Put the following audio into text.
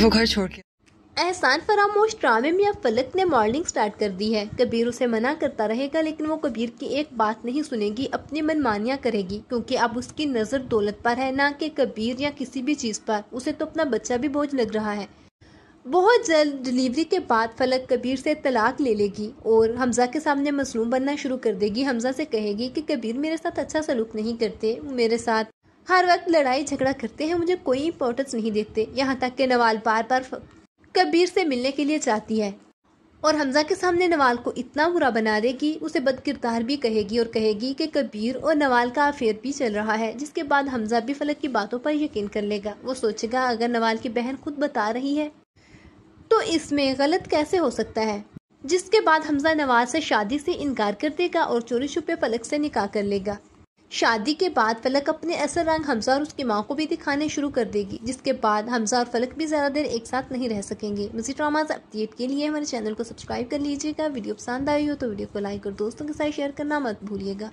वो घर छोड़ के एहसान फरामोश ड्रामे में अब फलक ने मॉर्निंग स्टार्ट कर दी है कबीर उसे मना करता रहेगा लेकिन वो कबीर की एक बात नहीं सुनेगी अपनी मनमानियां करेगी क्योंकि अब उसकी नज़र दौलत पर है ना कि कबीर या किसी भी चीज़ पर उसे तो अपना बच्चा भी बोझ लग रहा है बहुत जल्द डिलीवरी के बाद फलक कबीर से तलाक ले लेगी और हमजा के सामने मसलूम बनना शुरू कर देगी हमजा से कहेगी कि कबीर मेरे साथ अच्छा सलूक नहीं करते मेरे साथ हर वक्त लड़ाई झगड़ा करते हैं मुझे कोई इंपॉर्टेंस नहीं देखते यहाँ तक कि नवाल बार बार कबीर से मिलने के लिए जाती है और हमजा के सामने नवाल को इतना बुरा बना देगी उसे बद किरदार भी कहेगी और कहेगी कि कबीर और नवाल का अफेयर भी चल रहा है जिसके बाद हमजा भी फलक की बातों पर यकीन कर लेगा वो सोचेगा अगर नवाल की बहन खुद बता रही है तो इसमें गलत कैसे हो सकता है जिसके बाद हमजा नवाज से शादी से इनकार कर देगा और चोरी छुपे फलक से निकाह कर लेगा शादी के बाद फलक अपने असल रंग हमजा और उसकी माँ को भी दिखाने शुरू कर देगी जिसके बाद हमजा और फलक भी ज़्यादा देर एक साथ नहीं रह सकेंगे मुझे ड्रामाज अपडेट के लिए हमारे चैनल को सब्सक्राइब कर लीजिएगा वीडियो पसंद आई हो तो वीडियो को लाइक और दोस्तों के साथ शेयर करना मत भूलिएगा